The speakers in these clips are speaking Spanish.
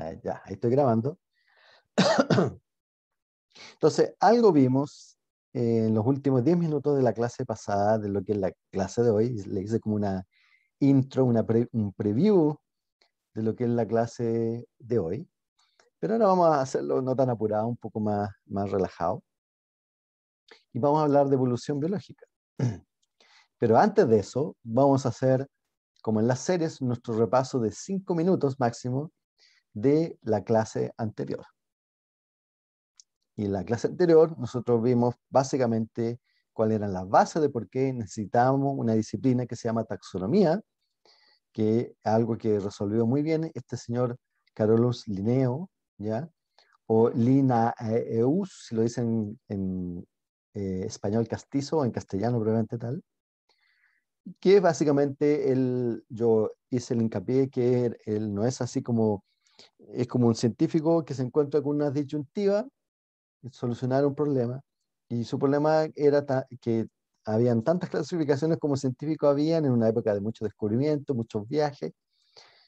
Ah, ya, ahí estoy grabando. Entonces, algo vimos eh, en los últimos 10 minutos de la clase pasada, de lo que es la clase de hoy. Le hice como una intro, una un preview de lo que es la clase de hoy. Pero ahora vamos a hacerlo no tan apurado, un poco más, más relajado. Y vamos a hablar de evolución biológica. Pero antes de eso, vamos a hacer, como en las series, nuestro repaso de 5 minutos máximo de la clase anterior. Y en la clase anterior nosotros vimos básicamente Cuál era la base. de por qué necesitábamos una disciplina que se llama taxonomía, que algo que resolvió muy bien este señor Carolus Linneo, ¿ya? O Linnaeus si lo dicen en, eh, español castizo o en castellano brevemente tal, que básicamente él yo hice el hincapié que él no es así como es como un científico que se encuentra con una disyuntiva, solucionar un problema, y su problema era que habían tantas clasificaciones como científicos habían en una época de mucho descubrimiento, muchos viajes.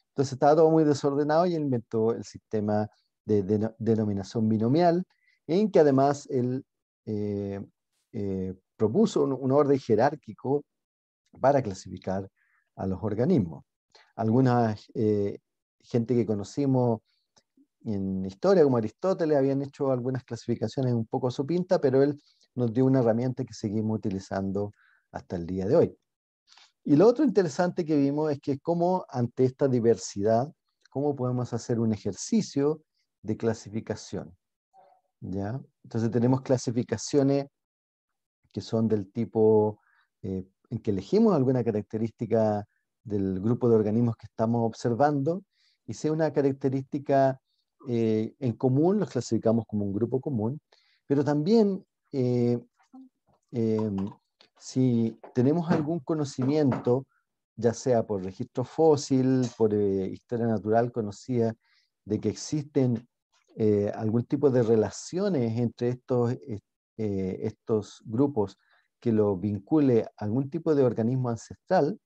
Entonces estaba todo muy desordenado y él inventó el sistema de, denominación binomial, en que además él eh, eh, propuso un, orden jerárquico para clasificar a los organismos. Algunas eh, gente que conocimos en historia, como Aristóteles, habían hecho algunas clasificaciones un poco a su pinta, pero él nos dio una herramienta que seguimos utilizando hasta el día de hoy. Y lo otro interesante que vimos es que cómo ante esta diversidad, cómo podemos hacer un ejercicio de clasificación. ¿ya? Entonces tenemos clasificaciones que son del tipo eh, en que elegimos alguna característica del grupo de organismos que estamos observando y sea una característica eh, en común, los clasificamos como un grupo común, pero también eh, em, si tenemos algún conocimiento, ya sea por registro fósil, por eh, historia natural conocida, de que existen algún tipo de relaciones entre estos, estos grupos que lo vincule a algún tipo de organismo ancestral,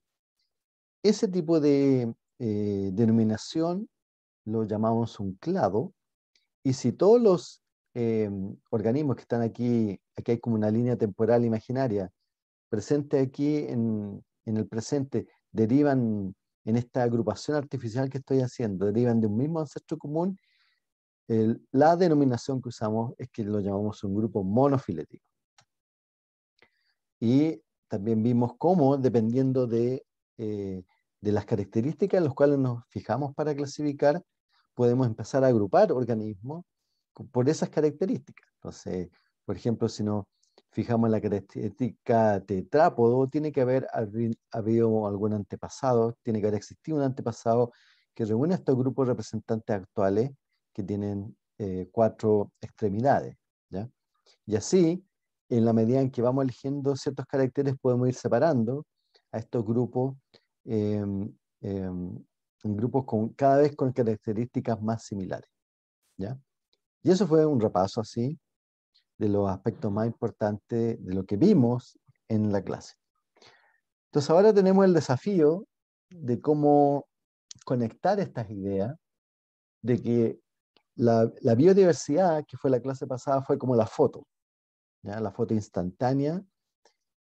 ese tipo de eh, denominación lo llamamos un clado, y si todos los eh, organismos que están aquí, aquí hay como una línea temporal imaginaria, presente aquí en, en el presente, derivan en esta agrupación artificial que estoy haciendo, derivan de un mismo ancestro común, la denominación que usamos es que lo llamamos un grupo monofilético. Y también vimos cómo, dependiendo de eh, de las características en las cuales nos fijamos para clasificar, podemos empezar a agrupar organismos por esas características. Entonces, por ejemplo, si nos fijamos en la característica tetrápodo, tiene que haber habido algún antepasado, tiene que haber existido un antepasado que reúne a estos grupos representantes actuales que tienen eh, cuatro extremidades. Y así, en la medida en que vamos eligiendo ciertos caracteres, podemos ir separando a estos grupos Em, em, en grupos con, cada vez con características más similares. ¿ya? Y eso fue un repaso así de los aspectos más importantes de lo que vimos en la clase. Entonces ahora tenemos el desafío de cómo conectar estas ideas de que la, biodiversidad, que fue la clase pasada, fue como la foto, la foto instantánea,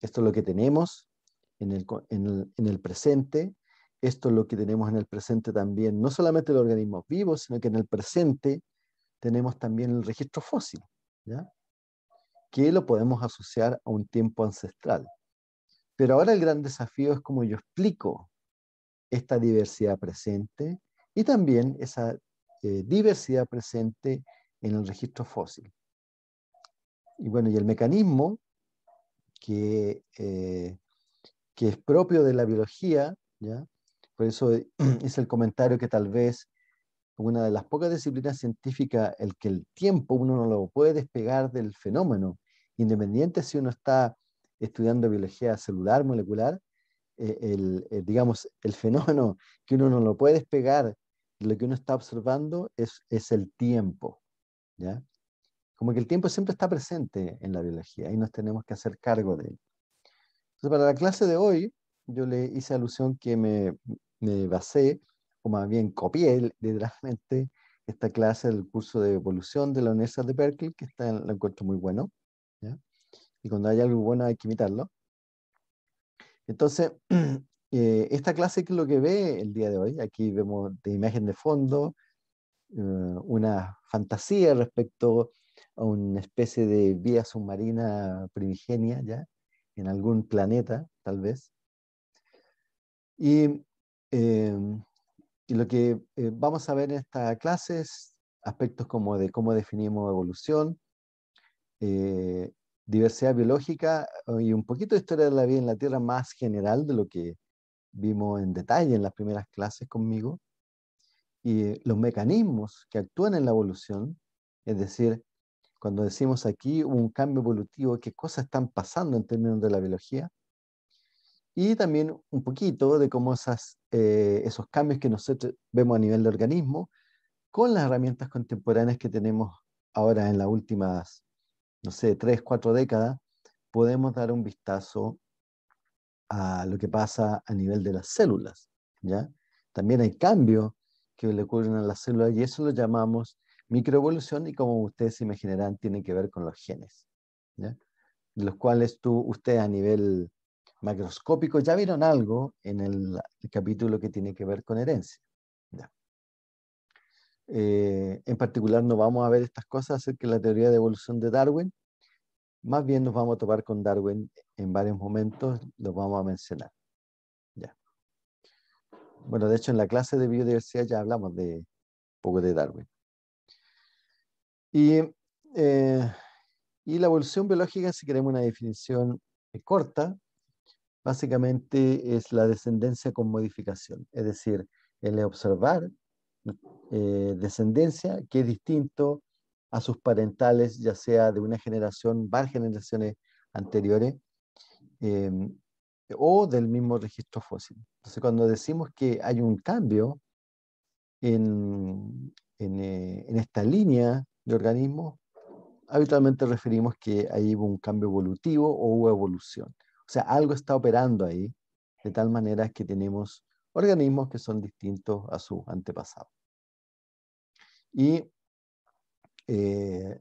esto es lo que tenemos, en el, presente. Esto es lo que tenemos en el presente también, no solamente los organismos vivos, sino que en el presente tenemos también el registro fósil, que lo podemos asociar a un tiempo ancestral. Pero ahora el gran desafío es cómo yo explico esta diversidad presente y también esa eh, diversidad presente en el registro fósil. Y bueno, y el mecanismo que eh, que es propio de la biología, ¿ya? Por eso eh, es el comentario que tal vez una de las pocas disciplinas científicas, el que el tiempo uno no lo puede despegar del fenómeno, independiente si uno está estudiando biología celular, molecular, eh, eh, digamos, el fenómeno que uno no lo puede despegar lo que uno está observando es, es el tiempo, ¿ya? Como que el tiempo siempre está presente en la biología y nos tenemos que hacer cargo de él. Entonces, para la clase de hoy, yo le hice alusión que me, me basé, o más bien copié literalmente, esta clase del curso de evolución de la Universidad de Berkeley, que está en, la encuentro muy bueno. Y cuando hay algo bueno hay que imitarlo. Entonces, eh, esta clase que es lo que ve el día de hoy, aquí vemos de imagen de fondo eh, una fantasía respecto a una especie de vía submarina primigenia, ¿ya? en algún planeta, tal vez. Y, eh, lo que eh, vamos a ver en esta clase es aspectos como de cómo definimos evolución, eh, diversidad biológica y un poquito de historia de la vida en la Tierra más general de lo que vimos en detalle en las primeras clases conmigo, y los mecanismos que actúan en la evolución, es decir, cuando decimos aquí un cambio evolutivo, qué cosas están pasando en términos de la biología. Y también un poquito de cómo esas, eh, esos cambios que nosotros vemos a nivel de organismo, con las herramientas contemporáneas que tenemos ahora en las últimas, no sé, tres, cuatro décadas, podemos dar un vistazo a lo que pasa a nivel de las células. ¿ya? También hay cambios que le ocurren a las células y eso lo llamamos Microevolución, y como ustedes se imaginarán, tienen que ver con los genes, los cuales tú, ustedes a nivel macroscópico ya vieron algo en el, capítulo que tiene que ver con herencia. Eh, en particular no vamos a ver estas cosas acerca de la teoría de evolución de Darwin, más bien nos vamos a topar con Darwin en varios momentos, los vamos a mencionar. Bueno, de hecho en la clase de biodiversidad ya hablamos de un poco de Darwin. Y, eh, y la evolución biológica, si queremos una definición eh, corta, básicamente es la descendencia con modificación, es decir, el observar eh, descendencia que es distinto a sus parentales, ya sea de una generación, varias generaciones anteriores, em, o del mismo registro fósil. Entonces, cuando decimos que hay un cambio en, en, en esta línea de organismos, habitualmente referimos que ahí hubo un cambio evolutivo o hubo evolución. O sea, algo está operando ahí, de tal manera que tenemos organismos que son distintos a sus antepasados. Y eh,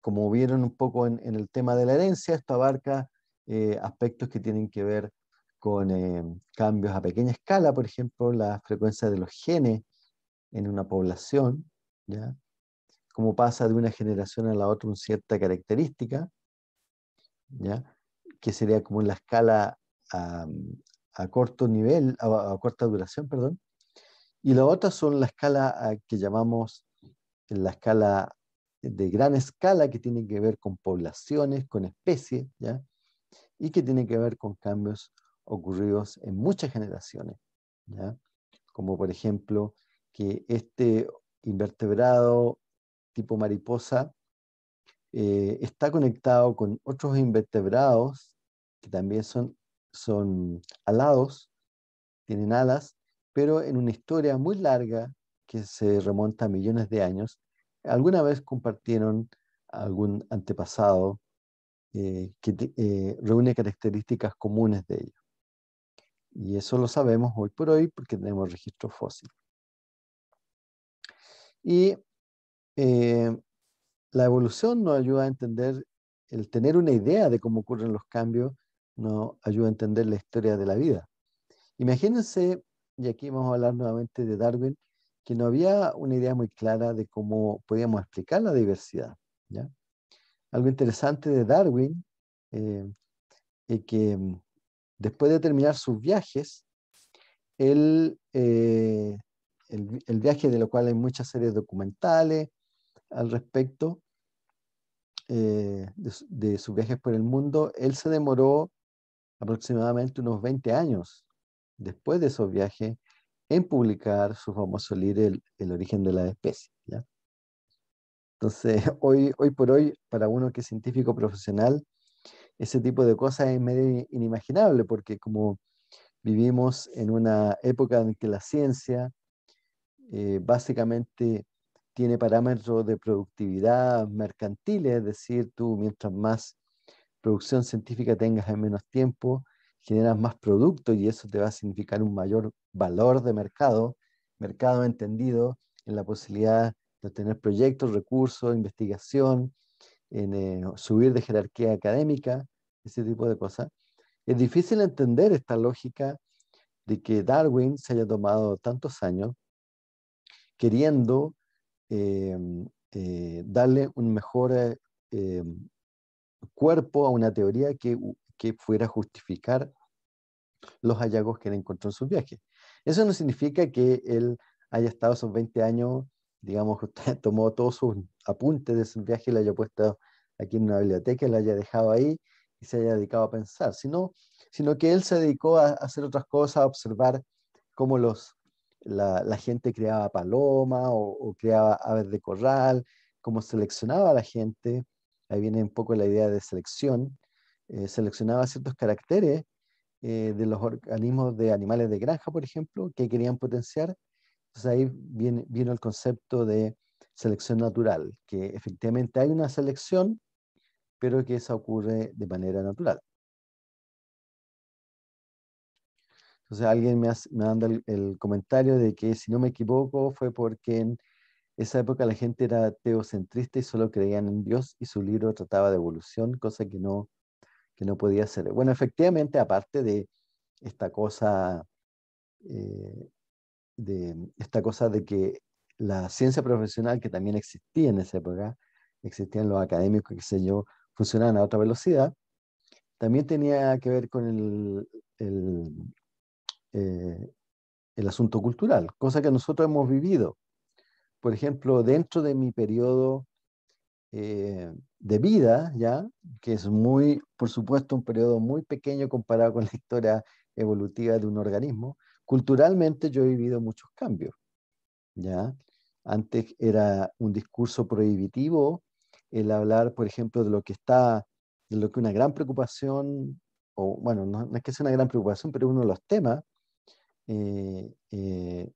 como vieron un poco en, el tema de la herencia, esto abarca eh, aspectos que tienen que ver con eh, cambios a pequeña escala, por ejemplo, la frecuencia de los genes en una población, ¿ya? como pasa de una generación a la otra una cierta característica, ¿ya? que sería como en la escala a, corto nivel, a, corta duración, perdón, y la otra son la escala que llamamos la escala de gran escala, que tiene que ver con poblaciones, con especies, ¿ya? y que tiene que ver con cambios ocurridos en muchas generaciones, ¿ya? como por ejemplo que este invertebrado tipo mariposa eh, está conectado con otros invertebrados que también son, son alados, tienen alas, pero en una historia muy larga que se remonta a millones de años, alguna vez compartieron algún antepasado eh, que eh, reúne características comunes de ellos. Y eso lo sabemos hoy por hoy porque tenemos registro fósil. Y eh, la evolución nos ayuda a entender, el tener una idea de cómo ocurren los cambios nos ayuda a entender la historia de la vida. Imagínense, y aquí vamos a hablar nuevamente de Darwin, que no había una idea muy clara de cómo podíamos explicar la diversidad. Algo interesante de Darwin eh, es que mm, después de terminar sus viajes, eh, el, viaje de lo cual hay muchas series documentales, al respecto eh, de, sus viajes por el mundo, él se demoró aproximadamente unos 20 años después de esos viajes en publicar su famoso libro El, el origen de la especie. Entonces, hoy, hoy por hoy, para uno que es científico profesional, ese tipo de cosas es medio inimaginable, porque como vivimos en una época en que la ciencia eh, básicamente tiene parámetros de productividad mercantiles, es decir, tú mientras más producción científica tengas en menos tiempo, generas más producto y eso te va a significar un mayor valor de mercado, mercado entendido en la posibilidad de tener proyectos, recursos, investigación, en eh, subir de jerarquía académica, ese tipo de cosas. Es difícil entender esta lógica de que Darwin se haya tomado tantos años queriendo Em, eh, darle un mejor eh, em, cuerpo a una teoría que, fuera a justificar los hallazgos que él encontró en su viaje Eso no significa que él haya estado esos 20 años, digamos, que tomó todos sus apuntes de su viaje y lo haya puesto aquí en una biblioteca, lo haya dejado ahí y se haya dedicado a pensar, sino, sino que él se dedicó a hacer otras cosas, a observar cómo los la, gente creaba paloma o, creaba aves de corral, como seleccionaba la gente, ahí viene un poco la idea de selección, eh, seleccionaba ciertos caracteres eh, de los organismos de animales de granja, por ejemplo, que querían potenciar. Entonces ahí viene, vino el concepto de selección natural, que efectivamente hay una selección, pero que esa ocurre de manera natural. Entonces alguien me, ha me manda el, el, comentario de que si no me equivoco fue porque en esa época la gente era teocentrista y solo creían en Dios y su libro trataba de evolución, cosa que no, que no podía ser. Bueno, efectivamente, aparte de esta cosa, eh, de, esta cosa de que la ciencia profesional que también existía en esa época, existían los académicos, qué sé yo, funcionaban a otra velocidad, también tenía que ver con el, eh, el asunto cultural, cosa que nosotros hemos vivido. Por ejemplo, dentro de mi periodo eh, de vida, ya que es muy, por supuesto, un periodo muy pequeño comparado con la historia evolutiva de un organismo, culturalmente yo he vivido muchos cambios. ¿ya? Antes era un discurso prohibitivo el hablar, por ejemplo, de lo que está, de lo que una gran preocupación, o bueno, no, no es que sea una gran preocupación, pero uno de los temas eh, eh,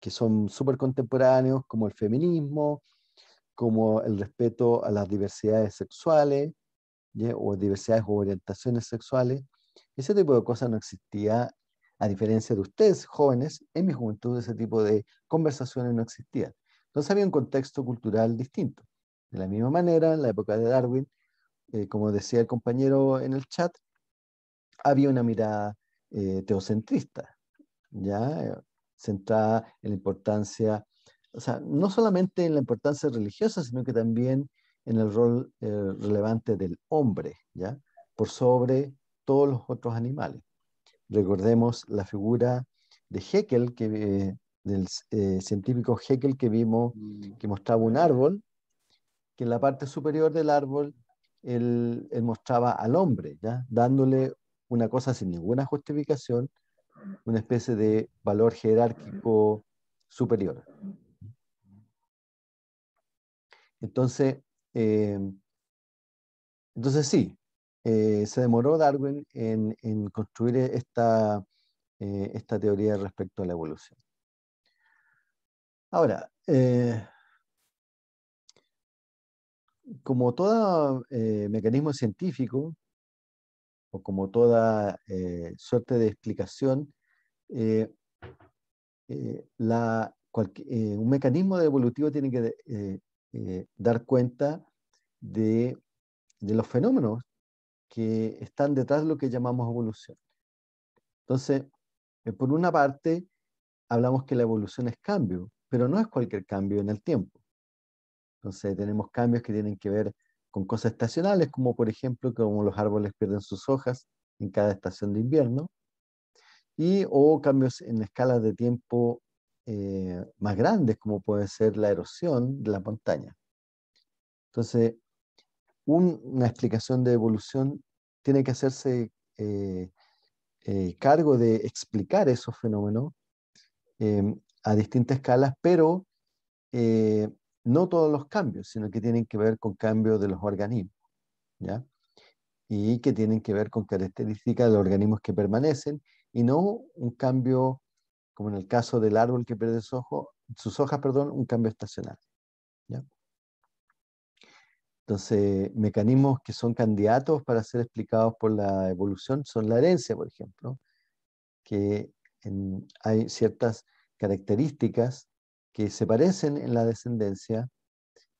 que son súper contemporáneos, como el feminismo, como el respeto a las diversidades sexuales o diversidades o orientaciones sexuales. Ese tipo de cosas no existía, a diferencia de ustedes, jóvenes, en mi juventud ese tipo de conversaciones no existían. Entonces había un contexto cultural distinto. De la misma manera, en la época de Darwin, eh, como decía el compañero en el chat, había una mirada teocentrista, ¿ya? Eh, centrada en la importancia, o sea, no solamente en la importancia religiosa, sino que también en el rol eh, relevante del hombre, ¿ya? por sobre todos los otros animales. Recordemos la figura de Heckel, eh, del científico Heckel que vimos, mm. que mostraba un árbol, que en la parte superior del árbol él, él mostraba al hombre, ¿ya? dándole una cosa sin ninguna justificación, una especie de valor jerárquico superior. Entonces, eh, entonces sí, eh, se demoró Darwin en, construir eh, esta teoría respecto a la evolución. Ahora, como todo mecanismo científico, o como toda eh, suerte de explicación, eh, eh, un mecanismo evolutivo tiene que dar cuenta de, de, los fenómenos que están detrás de lo que llamamos evolución. Entonces, por una parte, hablamos que la evolución es cambio, pero no es cualquier cambio en el tiempo. Entonces, tenemos cambios que tienen que ver con cosas estacionales, como por ejemplo como los árboles pierden sus hojas en cada estación de invierno, y o cambios en escalas de tiempo eh, más grandes, como puede ser la erosión de la montaña. Entonces, una explicación de evolución tiene que hacerse eh, eh, cargo de explicar esos fenómenos a distintas escalas, pero no todos los cambios, sino que tienen que ver con cambios de los organismos, ¿ya? Y que tienen que ver con características de los organismos que permanecen y no un cambio, como en el caso del árbol que pierde sus, sus hojas, perdón, un cambio estacional, ¿ya? Entonces, mecanismos que son candidatos para ser explicados por la evolución son la herencia, por ejemplo, que hay ciertas características que se parecen en la descendencia,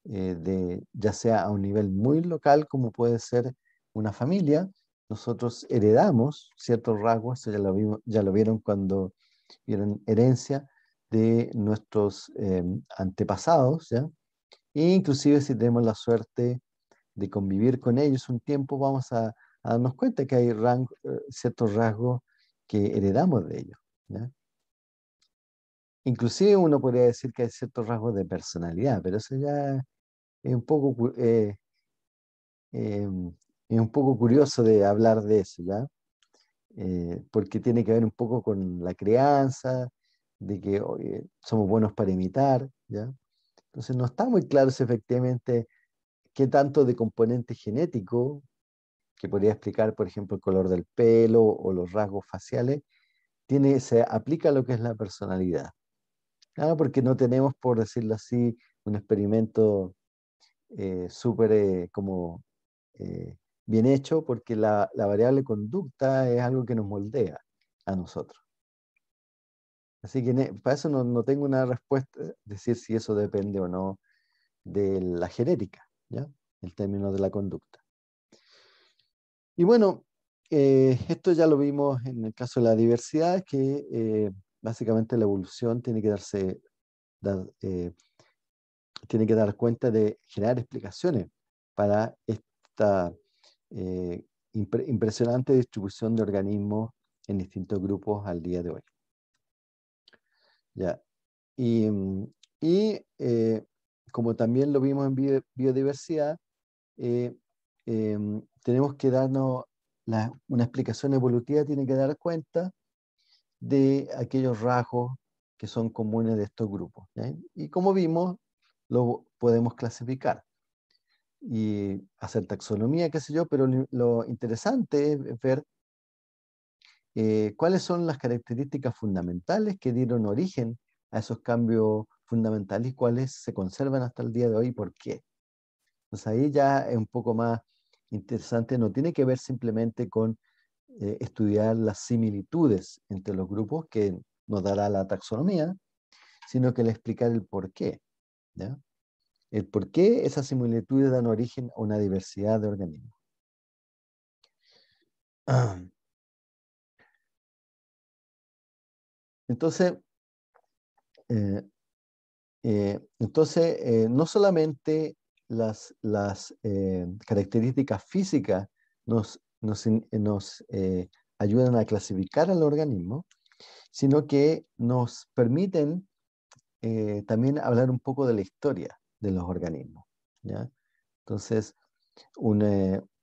eh, de, ya sea a un nivel muy local como puede ser una familia, nosotros heredamos ciertos rasgos, ya lo, ya lo vieron cuando vieron herencia de nuestros eh, antepasados, ¿ya? E inclusive si tenemos la suerte de convivir con ellos un tiempo, vamos a, darnos cuenta que hay eh, ciertos rasgos que heredamos de ellos. ¿ya? Inclusive uno podría decir que hay ciertos rasgos de personalidad, pero eso ya es un poco, eh, em, un poco curioso de hablar de eso, ¿ya? Eh, porque tiene que ver un poco con la crianza, de que somos buenos para imitar, ¿ya? Entonces no está muy claro si efectivamente qué tanto de componente genético, que podría explicar, por ejemplo, el color del pelo o los rasgos faciales, tiene, se aplica lo que es la personalidad. Ah, porque no tenemos, por decirlo así, un experimento eh, súper eh, como eh, bien hecho, porque la, variable conducta es algo que nos moldea a nosotros. Así que para eso no, tengo una respuesta, decir si eso depende o no de la genética, el término de la conducta. Y bueno, esto ya lo vimos en el caso de la diversidad, que básicamente la evolución tiene que darse, dar, eh, tiene que dar cuenta de generar explicaciones para esta eh, impresionante distribución de organismos en distintos grupos al día de hoy. Ya. Y, mm, y eh, como también lo vimos en biodiversidad, tenemos que darnos una explicación evolutiva, tiene que dar cuenta de aquellos rasgos que son comunes de estos grupos. Y como vimos, lo podemos clasificar y hacer taxonomía, qué sé yo, pero lo interesante es ver eh, cuáles son las características fundamentales que dieron origen a esos cambios fundamentales y cuáles se conservan hasta el día de hoy y por qué. Entonces ahí ya es un poco más interesante, no tiene que ver simplemente con eh, estudiar las similitudes entre los grupos que nos dará la taxonomía, sino que el explicar el por qué. El por qué esas similitudes dan origen a una diversidad de organismos. Entonces, eh, eh, entonces no solamente las, las características físicas nos nos, eh, eh, ayudan a clasificar al organismo, sino que nos permiten eh, también hablar un poco de la historia de los organismos. ¿ya? Entonces, un,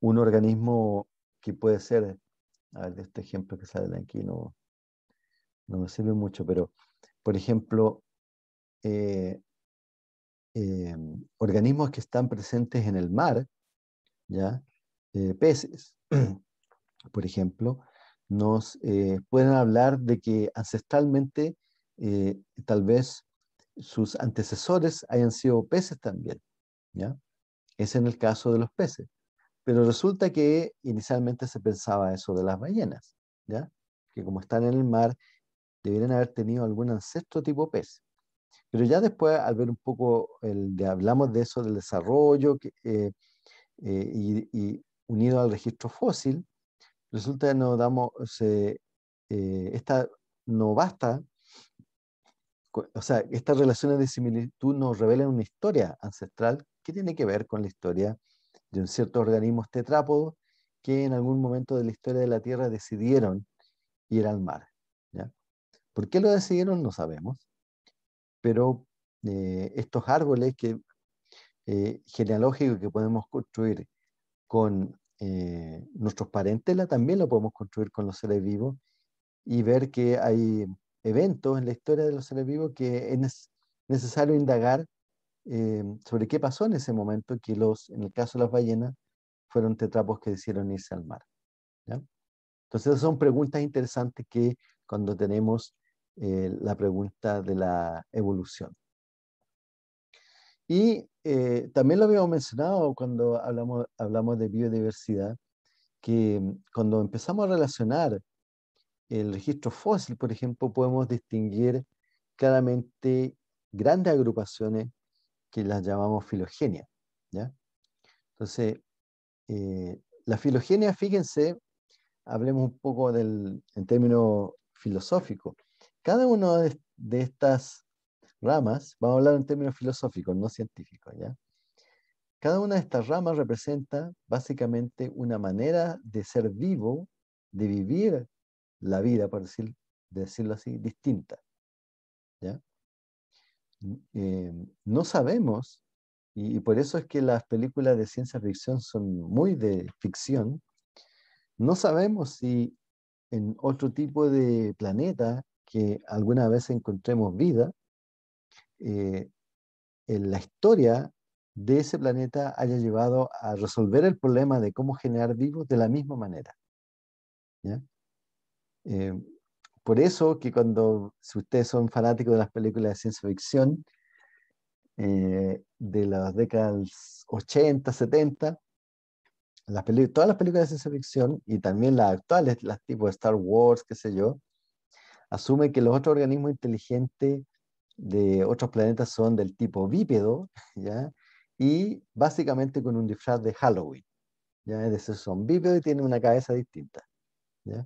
organismo que puede ser, a ver, de este ejemplo que sale aquí no, no me sirve mucho, pero, por ejemplo, organismos que están presentes en el mar, ¿ya? Eh, peces, por ejemplo, nos eh, pueden hablar de que ancestralmente eh, tal vez sus antecesores hayan sido peces también. ¿ya? Es en el caso de los peces. Pero resulta que inicialmente se pensaba eso de las ballenas, ¿ya? que como están en el mar, debieran haber tenido algún ancestro tipo pez. Pero ya después, al ver un poco, el de, hablamos de eso, del desarrollo, que, eh, eh, y, y, unido al registro fósil, resulta que no damos, eh, esta no basta, o sea, estas relaciones de similitud nos revelan una historia ancestral que tiene que ver con la historia de un cierto organismo tetrápodo que en algún momento de la historia de la Tierra decidieron ir al mar. ¿Por qué lo decidieron? No sabemos, pero eh, estos árboles que, eh, genealógicos que podemos construir con eh, nuestros parentes, también lo podemos construir con los seres vivos y ver que hay eventos en la historia de los seres vivos que es necesario indagar eh, sobre qué pasó en ese momento que los, en el caso de las ballenas, fueron tetrapos que decidieron irse al mar. Entonces son preguntas interesantes que cuando tenemos eh, la pregunta de la evolución. Y eh, también lo habíamos mencionado cuando hablamos, hablamos de biodiversidad, que mm, cuando empezamos a relacionar el registro fósil, por ejemplo, podemos distinguir claramente grandes agrupaciones que las llamamos filogenia. ¿ya? Entonces, eh, la filogenia, fíjense, hablemos un poco del, en términos filosóficos. Cada una de, de estas ramas, vamos a hablar en términos filosóficos, no científicos, ¿ya? Cada una de estas ramas representa básicamente una manera de ser vivo, de vivir la vida, por decir, decirlo así, distinta. ¿ya? Em, no sabemos, y, por eso es que las películas de ciencia ficción son muy de ficción, no sabemos si en otro tipo de planeta que alguna vez encontremos vida, eh, en la historia de ese planeta haya llevado a resolver el problema de cómo generar vivos de la misma manera. Eh, por eso que cuando, si ustedes son fanáticos de las películas de ciencia ficción eh, de las décadas 80, 70, las todas las películas de ciencia ficción y también las actuales, las tipo Star Wars, qué sé yo, asume que los otros organismos inteligentes de otros planetas son del tipo bípedo, ¿ya? y básicamente con un disfraz de Halloween. ¿ya? Es decir, son bípedos y tienen una cabeza distinta. ¿ya?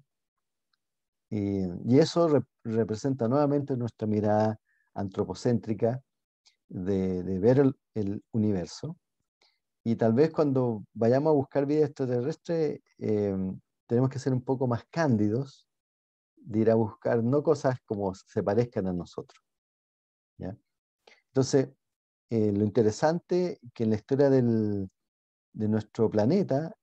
Y, y, eso representa nuevamente nuestra mirada antropocéntrica de, de ver el, universo. Y tal vez cuando vayamos a buscar vida extraterrestre, em, tenemos que ser un poco más cándidos de ir a buscar no cosas como se parezcan a nosotros. Entonces, eh, lo interesante que en la historia de nuestro planeta,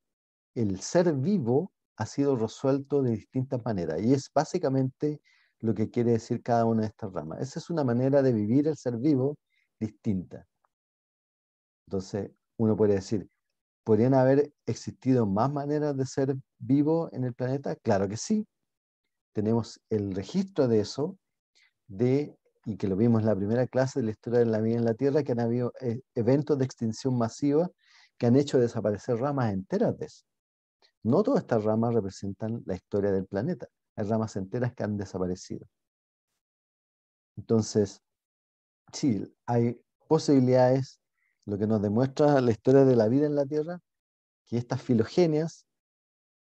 el ser vivo ha sido resuelto de distintas maneras. Y es básicamente lo que quiere decir cada una de estas ramas. Esa es una manera de vivir el ser vivo distinta. Entonces, uno puede decir, ¿podrían haber existido más maneras de ser vivo en el planeta? Claro que sí. Tenemos el registro de eso de y que lo vimos en la primera clase de la historia de la vida en la Tierra, que han habido eh, eventos de extinción masiva que han hecho desaparecer ramas enteras de eso. No todas estas ramas representan la historia del planeta. Hay ramas enteras que han desaparecido. Entonces, sí, hay posibilidades, lo que nos demuestra la historia de la vida en la Tierra, que estas filogenias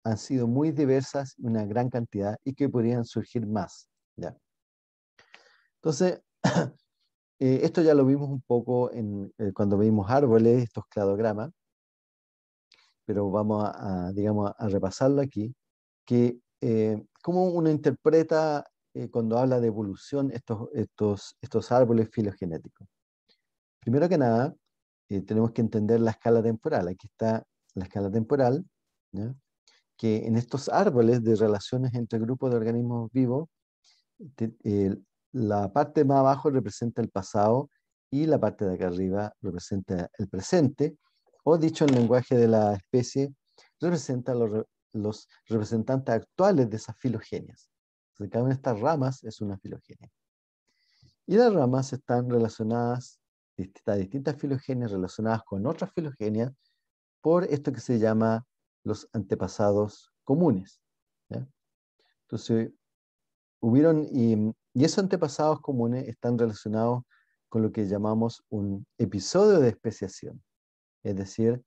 han sido muy diversas, una gran cantidad, y que podrían surgir más. Entonces, eh, esto ya lo vimos un poco en, eh, cuando vimos árboles, estos cladogramas, pero vamos a, digamos, a repasarlo aquí, que eh, cómo uno interpreta cuando habla de evolución estos, estos, estos árboles filogenéticos. Primero que nada, tenemos que entender la escala temporal. Aquí está la escala temporal, que en estos árboles de relaciones entre grupos de organismos vivos, la parte más abajo representa el pasado y la parte de acá arriba representa el presente, o dicho en lenguaje de la especie, representa los, representantes actuales de esas filogenias. Entonces, cada una de estas ramas es una filogenia. Y las ramas están relacionadas, distintas, distintas filogenias relacionadas con otras filogenias, por esto que se llama los antepasados comunes. Entonces, hubieron y esos antepasados comunes están relacionados con lo que llamamos un episodio de especiación, es decir,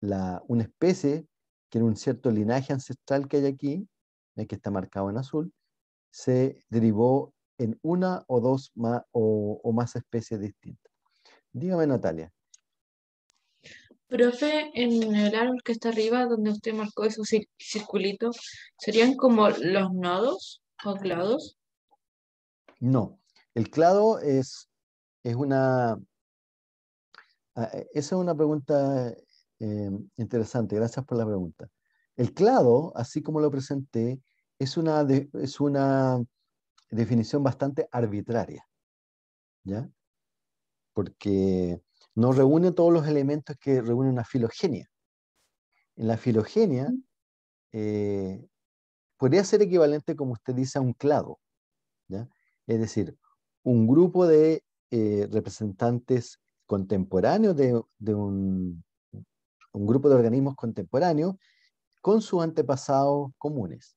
la, una especie que en un cierto linaje ancestral que hay aquí, eh, que está marcado en azul, se derivó en una o dos o, más especies distintas. Dígame, Natalia. Profe, en el árbol que está arriba, donde usted marcó esos circulitos, ¿serían como los nodos o clados? No, el clado es, una... Ah, eh, esa es una pregunta eh, interesante, gracias por la pregunta. El clado, así como lo presenté, es una, es una definición bastante arbitraria, ¿ya? Porque no reúne todos los elementos que reúne una filogenia. En la filogenia eh, podría ser equivalente, como usted dice, a un clado, ¿ya? Es decir, un grupo de eh, representantes contemporáneos de, un, grupo de organismos contemporáneos con sus antepasados comunes.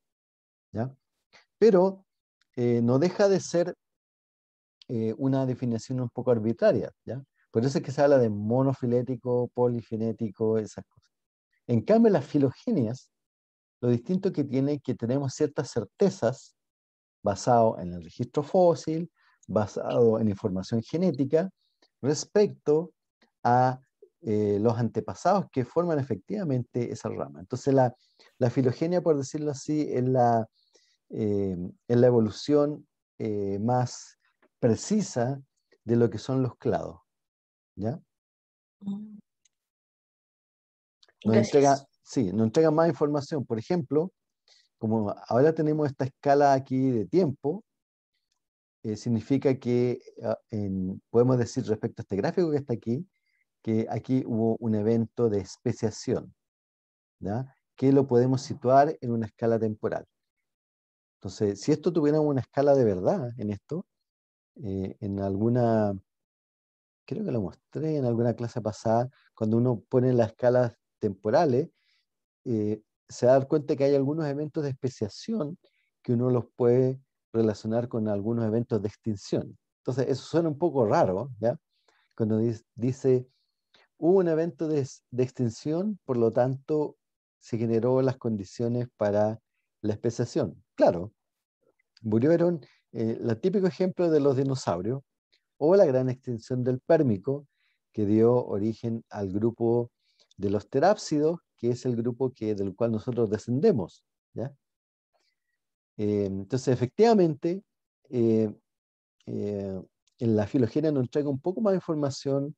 Pero eh, no deja de ser eh, una definición un poco arbitraria. ¿ya? Por eso es que se habla de monofilético, polifilético, esas cosas. En cambio, las filogenias, lo distinto que tiene es que tenemos ciertas certezas basado en el registro fósil, basado en información genética, respecto a eh, los antepasados que forman efectivamente esa rama. Entonces, la, filogenia, por decirlo así, es la, eh, la evolución eh, más precisa de lo que son los clados. ¿Ya? Mm. sí, nos entrega más información. Por ejemplo, como ahora tenemos esta escala aquí de tiempo, eh, significa que ah, podemos decir respecto a este gráfico que está aquí, que aquí hubo un evento de especiación, que lo podemos situar en una escala temporal. Entonces, si esto tuviera una escala de verdad en esto, eh, en alguna, creo que lo mostré en alguna clase pasada, cuando uno pone las escalas temporales, eh, se da cuenta que hay algunos eventos de especiación que uno los puede relacionar con algunos eventos de extinción. Entonces, eso suena un poco raro, ¿ya? Cuando dice, hubo un evento de, extinción, por lo tanto, se generó las condiciones para la especiación. Claro, murieron eh, el típico ejemplo de los dinosaurios o la gran extinción del pérmico que dio origen al grupo de los terápsidos que es el grupo que, del cual nosotros descendemos. Eh, entonces, efectivamente, eh, eh, en la filogenia nos entrega un poco más de información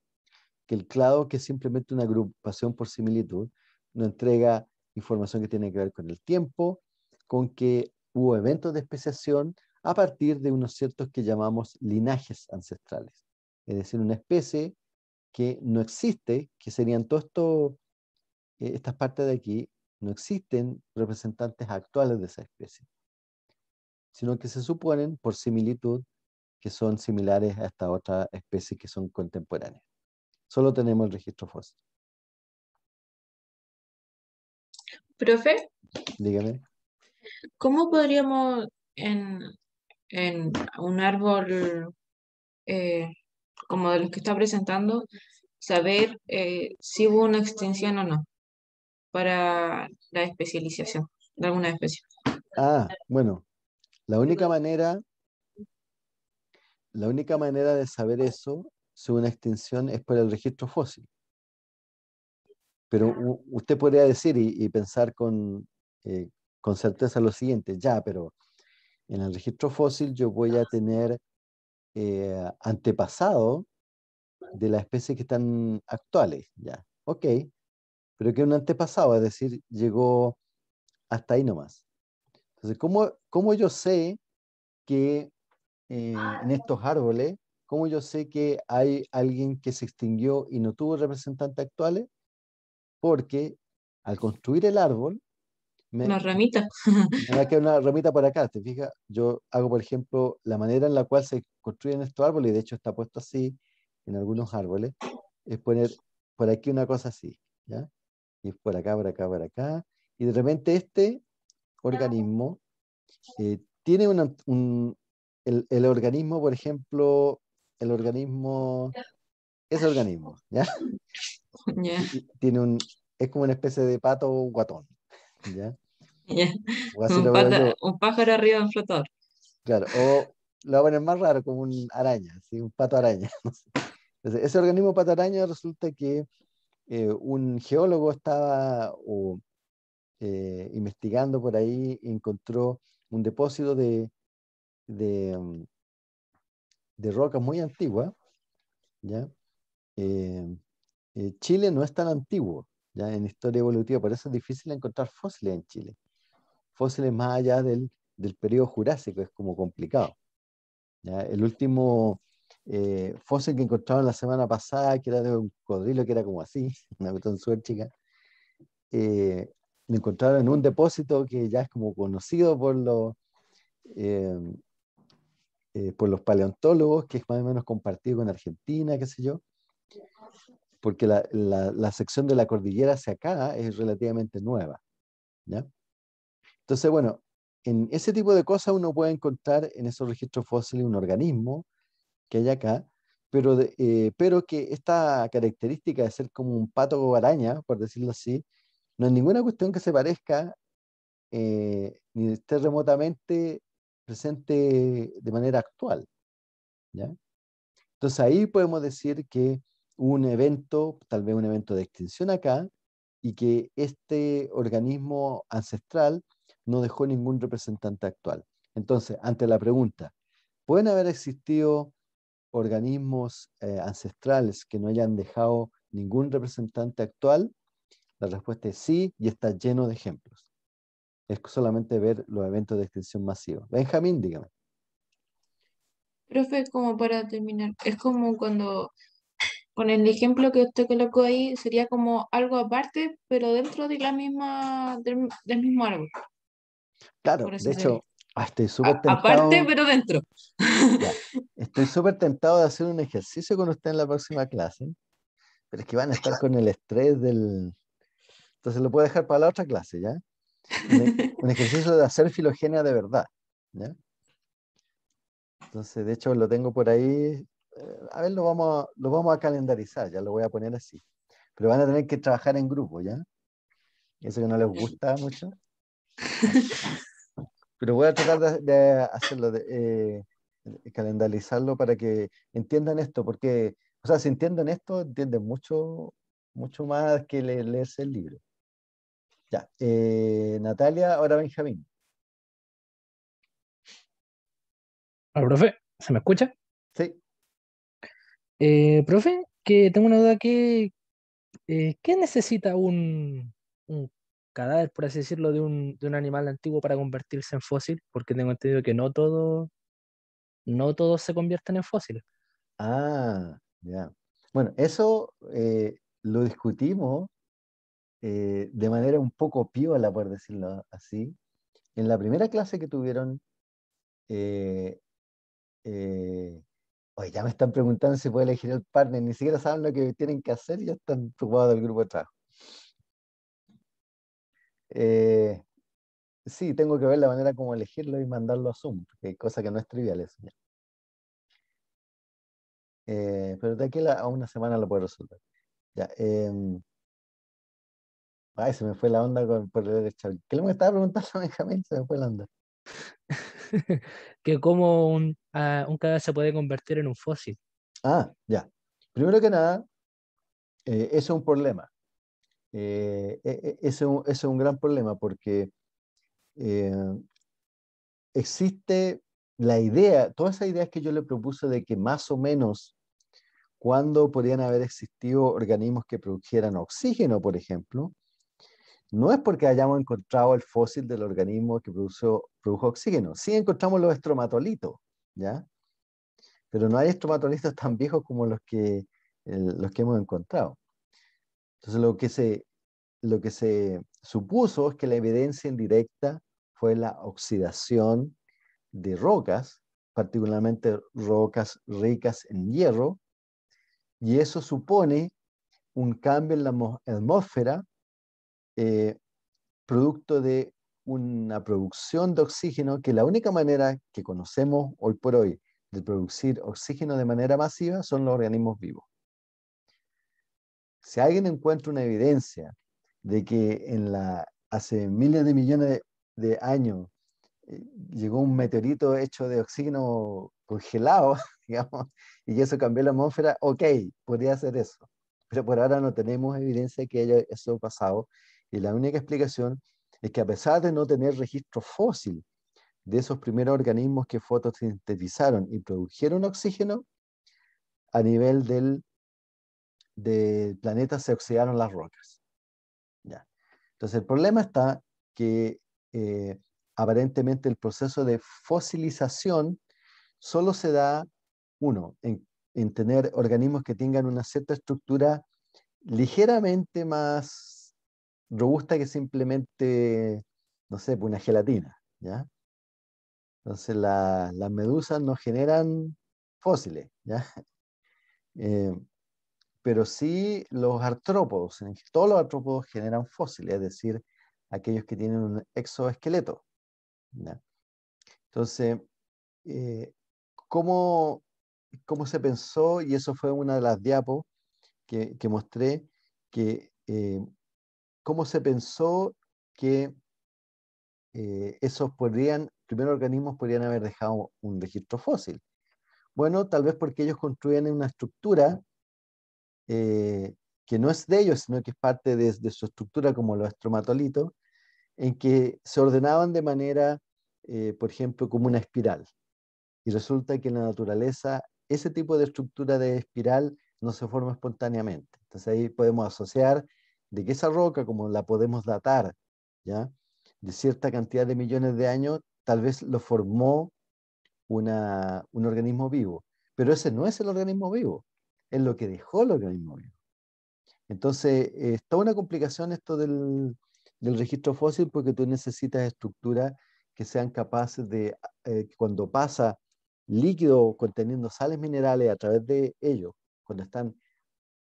que el clado, que es simplemente una agrupación por similitud, nos entrega información que tiene que ver con el tiempo, con que hubo eventos de especiación a partir de unos ciertos que llamamos linajes ancestrales. Es decir, una especie que no existe, que serían todos estos eh, estas partes de aquí no existen representantes actuales de esa especie, sino que se suponen por similitud que son similares a esta otra especie que son contemporáneas. Solo tenemos el registro fósil. Profe. Dígame. ¿Cómo podríamos en, un árbol eh, como el que está presentando saber eh, si hubo una extinción o no? para la especialización de alguna especie. Ah, bueno, la única manera, la única manera de saber eso, según una extinción, es por el registro fósil. Pero usted podría decir y, pensar eh, con, certeza lo siguiente, ya, pero en el registro fósil yo voy a tener eh, antepasado de las especies que están actuales, ya, ok, pero que un antepasado, es decir, llegó hasta ahí nomás. Entonces, ¿cómo, cómo yo sé que eh, en estos árboles, cómo yo sé que hay alguien que se extinguió y no tuvo representantes actuales? Porque al construir el árbol, una ramita. Me que una ramita por acá, te fijas. Yo hago, por ejemplo, la manera en la cual se construyen estos árboles, y de hecho está puesto así en algunos árboles, es poner por aquí una cosa así, ¿ya? y por acá, por acá, por acá. Y de repente este organismo eh, tiene un... El, el organismo, por ejemplo, el organismo ese organismo, ¿ya? Tiene un, es como una especie de pato guatón, ¿ya? un, un, pájaro arriba en Claro, o lo van a más raro, como un araña, ¿sí? un pato araña. Entonces, ese organismo pato araña resulta que eh, un geólogo estaba eh, investigando por ahí y encontró un depósito de, de, mm, rocas muy antigua. Eh, Chile no es tan antiguo ¿ya? en historia evolutiva, por eso es difícil encontrar fósiles en Chile. Fósiles más allá del, periodo jurásico es como complicado. El último eh, fósil que encontraron la semana pasada, que era de un cocodrilo que era como así, una botón súper chica, eh, lo encontraron en un depósito que ya es como conocido por los, eh, por los paleontólogos, que es más o menos compartido con Argentina, qué sé yo, porque la, sección de la cordillera hacia acá es relativamente nueva. Entonces, bueno, en ese tipo de cosas uno puede encontrar en esos registros fósiles un organismo que hay acá, pero, eh, pero que esta característica de ser como un pato araña, por decirlo así, no es ninguna cuestión que se parezca eh, ni esté remotamente presente de manera actual. ¿ya? Entonces ahí podemos decir que un evento, tal vez un evento de extinción acá, y que este organismo ancestral no dejó ningún representante actual. Entonces, ante la pregunta, ¿pueden haber existido organismos eh, ancestrales que no hayan dejado ningún representante actual? La respuesta es sí y está lleno de ejemplos. Es solamente ver los eventos de extinción masiva. Benjamín, dígame. Profe, como para terminar, es como cuando con el ejemplo que usted colocó ahí, sería como algo aparte, pero dentro de la misma, del, del mismo árbol. Claro, de hecho, Ah, estoy súper tentado. Aparte, pero dentro. Estoy súper tentado de hacer un ejercicio con usted en la próxima clase, pero es que van a estar con el estrés del... Entonces lo puedo dejar para la otra clase, ¿ya? Un, e, ejercicio de hacer filogenia de verdad, ¿ya? Entonces, de hecho, lo tengo por ahí. Eh, a ver, lo vamos lo vamos a calendarizar, ya lo voy a poner así. Pero van a tener que trabajar en grupo, ¿ya? Eso que no les gusta mucho. pero voy a tratar de, hacerlo, de, eh, calendarizarlo para que entiendan esto, porque, o sea, si entienden esto, entienden mucho, mucho más que leerse el libro. Ya, eh, Natalia, ahora Benjamín. Hola, profe, ¿se me escucha? Sí. Eh, profe, que tengo una duda que, ¿qué necesita un cadáver, por así decirlo, de un, de un animal antiguo para convertirse en fósil, porque tengo entendido que no todo, no todos se convierten en fósiles. Ah, ya. Bueno, eso eh, lo discutimos eh, de manera un poco piola, por decirlo así, en la primera clase que tuvieron. hoy eh, ya me están preguntando si puedo elegir el partner, ni siquiera saben lo que tienen que hacer y ya están preocupados del grupo de trabajo. Eh, sí, tengo que ver la manera como elegirlo y mandarlo a Zoom, cosa que no es trivial eso. Eh, pero de aquí a una semana lo puedo resolver. Ya, em, se me fue la onda con, por el chat. ¿Qué me estaba preguntando Benjamín? Se me fue la onda. que cómo ah, un, cadáver se puede convertir en un fósil. Ah, ya. Primero que nada, eh, eso es un problema. Eh, e, e, ese, es un gran problema porque eh, existe la idea, todas esas ideas que yo le propuse de que más o menos cuando podrían haber existido organismos que produjeran oxígeno, por ejemplo, no es porque hayamos encontrado el fósil del organismo que produjo, oxígeno, sí encontramos los estromatolitos, ¿ya? Pero no hay estromatolitos tan viejos como los que, los que hemos encontrado. Entonces lo que se, lo que se supuso es que la evidencia indirecta fue la oxidación de rocas, particularmente rocas ricas en hierro, y eso supone un cambio en la atmósfera eh, producto de una producción de oxígeno que la única manera que conocemos hoy por hoy de producir oxígeno de manera masiva son los organismos vivos si alguien encuentra una evidencia de que hace miles de millones de, años eh, llegó un meteorito hecho de oxígeno congelado, digamos, y eso cambió la atmósfera, ok, podría ser eso. Pero por ahora no tenemos evidencia de que haya eso pasado. Y la única explicación es que a pesar de no tener registro fósil de esos primeros organismos que fotosintetizaron y produjeron oxígeno, a nivel del de planeta se oxidaron las rocas. Ya. Entonces el problema está que eh, aparentemente el proceso de fosilización solo se da, uno, en, tener organismos que tengan una cierta estructura ligeramente más robusta que simplemente, no sé, pues, una gelatina, ¿ya? Entonces las medusas no generan fósiles, ¿ya? Eh, pero sí los artrópodos. Todos los artrópodos generan fósiles, es decir, aquellos que tienen un exoesqueleto. Entonces, eh, ¿cómo, se pensó? Y eso fue una de las diapos que, mostré, que eh, cómo se pensó que eh, esos podrían, primeros organismos podrían haber dejado un registro fósil. Bueno, tal vez porque ellos construían una estructura eh, que no es de ellos, sino que es parte de, su estructura como los estromatolitos, en que se ordenaban de manera, eh, por ejemplo, como una espiral. Y resulta que en la naturaleza ese tipo de estructura de espiral no se forma espontáneamente. Entonces ahí podemos asociar de que esa roca, como la podemos datar, ¿ya? de cierta cantidad de millones de años, tal vez lo formó un organismo vivo. Pero ese no es el organismo vivo es lo que dejó el organismo vivo. Entonces, está una complicación esto del, del, registro fósil porque tú necesitas estructuras que sean capaces de, eh, cuando pasa líquido conteniendo sales minerales a través de ellos, cuando están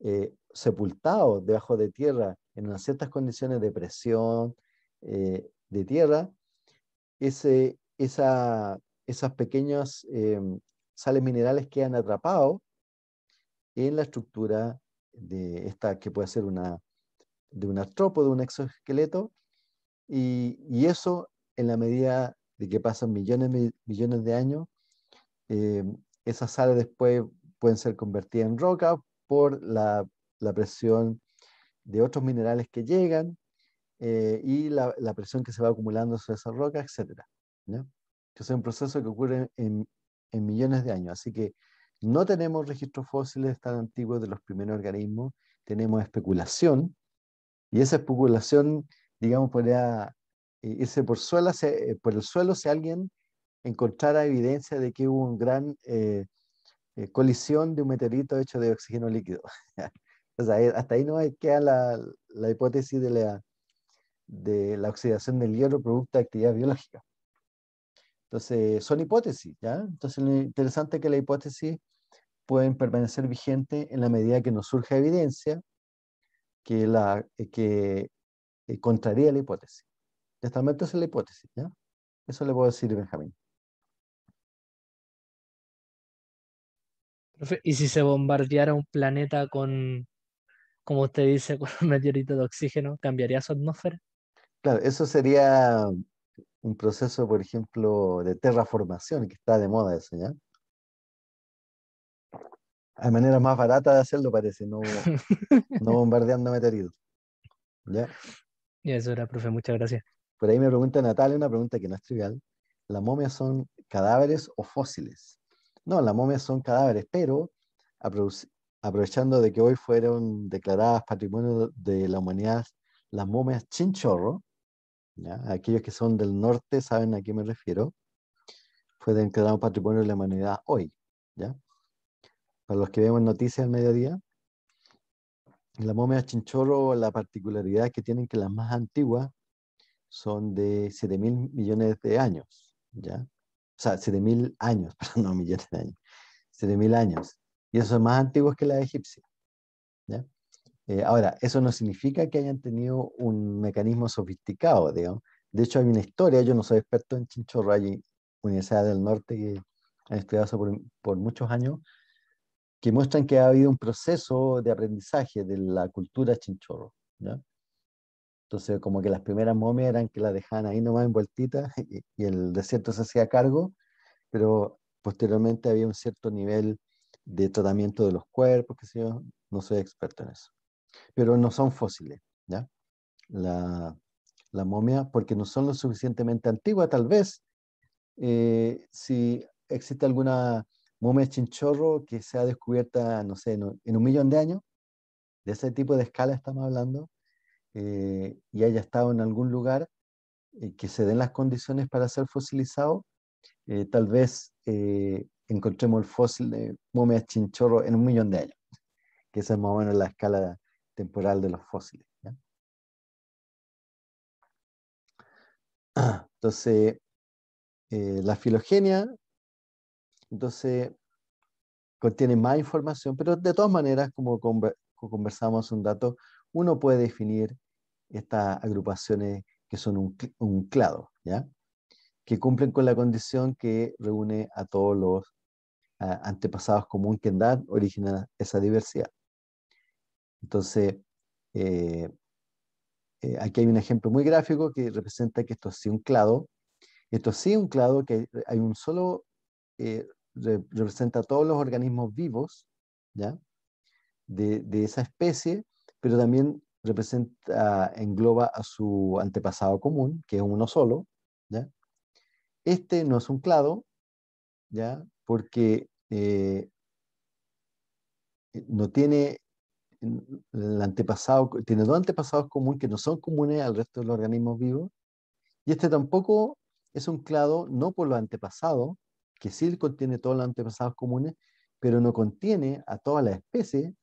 eh, sepultados debajo de tierra en unas ciertas condiciones de presión eh, de tierra, esas pequeñas sales minerales quedan atrapados en la estructura de esta que puede ser una, de un artrópodo, un exoesqueleto, y, eso en la medida de que pasan millones, millones de años, eh, esas sales después pueden ser convertidas en roca por la, presión de otros minerales que llegan eh, y la, presión que se va acumulando sobre esa roca, etc. Que es un proceso que ocurre en millones de años. Así que no tenemos registros fósiles tan antiguos de los primeros organismos, tenemos especulación, y esa especulación, digamos, podría eh, irse por, suelo, eh, por el suelo si alguien encontrara evidencia de que hubo una gran eh, colisión de un meteorito hecho de oxígeno líquido. hasta ahí no queda la, la hipótesis de la, de la oxidación del hierro producto de actividad biológica. Entonces, son hipótesis, ¿ya? Entonces, lo interesante es que la hipótesis pueden permanecer vigentes en la medida que nos surja evidencia que, la, eh, que eh, contraría la hipótesis. de es la hipótesis, ¿ya? Eso le puedo decir, Benjamín. ¿y si se bombardeara un planeta con, como usted dice, con un meteorito de oxígeno, cambiaría su atmósfera? Claro, eso sería un proceso, por ejemplo, de terraformación, que está de moda eso, ¿ya? Hay maneras más baratas de hacerlo, parece, no, no bombardeando meteoritos. ¿Ya? Y eso era, profe, muchas gracias. Por ahí me pregunta Natalia una pregunta que no es trivial. ¿Las momias son cadáveres o fósiles? No, las momias son cadáveres, pero aprovechando de que hoy fueron declaradas patrimonio de la humanidad las momias chinchorro, ¿ya? aquellos que son del norte saben a qué me refiero, fue declarado patrimonio de la humanidad hoy. ¿ya? para los que vemos noticias al mediodía, la momia chinchorro, la particularidad que tienen que las más antiguas son de 7 mil millones de años, ¿ya? O sea, 7 mil años, perdón, no millones de años, 7 mil años. Y eso es más antiguo que la egipcia. ¿ya? Eh, ahora, eso no significa que hayan tenido un mecanismo sofisticado, digamos. De hecho, hay una historia, yo no soy experto en chinchorro, hay universidades del norte que han estudiado eso por muchos años, que muestran que ha habido un proceso de aprendizaje de la cultura chinchorro. Entonces, como que las primeras momias eran que las dejaban ahí nomás envueltitas y, el desierto se hacía cargo, pero posteriormente había un cierto nivel de tratamiento de los cuerpos, que no soy experto en eso. Pero no son fósiles, ¿ya? La, momia, porque no son lo suficientemente antiguas, tal vez, eh, si existe alguna momia chinchorro que sea descubierta, no sé, en un millón de años, de ese tipo de escala estamos hablando, eh, y haya estado en algún lugar eh, que se den las condiciones para ser fosilizado, eh, tal vez encontremos el fósil de momia chinchorro en un millón de años, que es más o menos la escala temporal de los fósiles. Entonces, la filogenia entonces, contiene más información, pero de todas maneras, como conversamos un dato, uno puede definir estas agrupaciones que son un, clado, ¿ya? que cumplen con la condición que reúne a todos los antepasados común que dan origen a esa diversidad. Entonces, eh, eh, aquí hay un ejemplo muy gráfico que representa que esto es sí un clado. Esto es sí un clado que hay un solo eh, representa a todos los organismos vivos ¿ya? De, esa especie, pero también representa, engloba a su antepasado común, que es uno solo. Este no es un clado, ¿ya? porque eh, no tiene el antepasado, tiene dos antepasados comunes que no son comunes al resto de los organismos vivos, y este tampoco es un clado no por los antepasados, que sí contiene todos los antepasados comunes, pero no contiene a todas las especies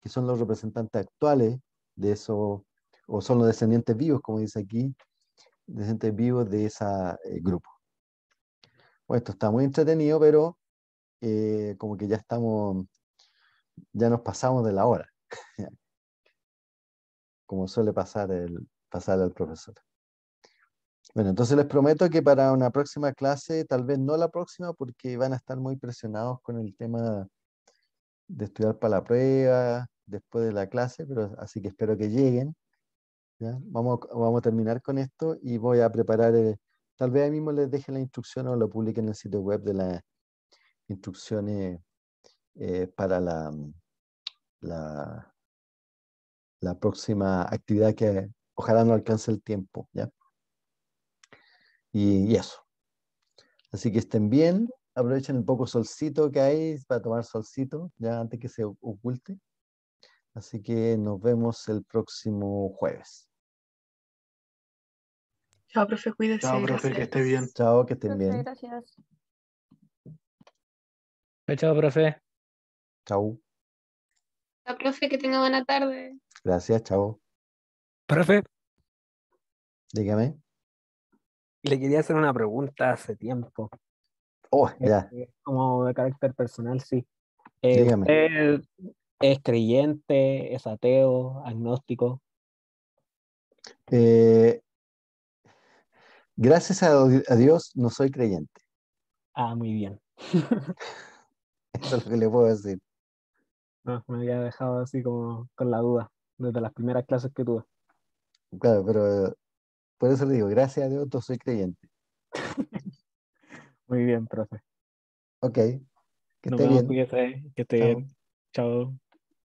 que son los representantes actuales de esos, o son los descendientes vivos, como dice aquí, descendientes vivos de ese eh, grupo. Bueno, esto está muy entretenido, pero eh, como que ya estamos, ya nos pasamos de la hora, como suele pasar el, pasar al profesor. Bueno, entonces les prometo que para una próxima clase, tal vez no la próxima, porque van a estar muy presionados con el tema de estudiar para la prueba, después de la clase, pero así que espero que lleguen. Vamos, vamos a terminar con esto y voy a preparar, eh, tal vez ahí mismo les deje la instrucción o lo publique en el sitio web de las instrucciones eh, para mm, la, la próxima actividad que ojalá no alcance el tiempo. ¿ya? Y, eso. Así que estén bien, aprovechen el poco solcito que hay para tomar solcito, ya antes que se oculte. Así que nos vemos el próximo jueves. Chao, profe, cuídese. Chao, profe, que esté bien. Chao, que estén bien. Gracias. Chao, profe. Chao. Chao, profe, que tenga buena tarde. Gracias, chao. Profe. Dígame le quería hacer una pregunta hace tiempo. Oh, ya. Como de carácter personal, sí. Eh, es creyente, es ateo, agnóstico? Eh, gracias a, a, Dios no soy creyente. Ah, muy bien. Eso es lo que le puedo decir. No, me había dejado así como con la duda desde las primeras clases que tuve. Claro, pero por eso le digo, gracias a Dios, yo soy creyente. Muy bien, profe. Ok. Que Nos esté bien. que esté bien. Chao.